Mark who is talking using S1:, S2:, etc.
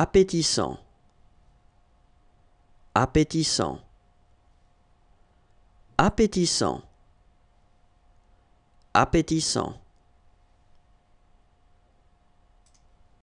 S1: appétissant, appétissant, appétissant, appétissant.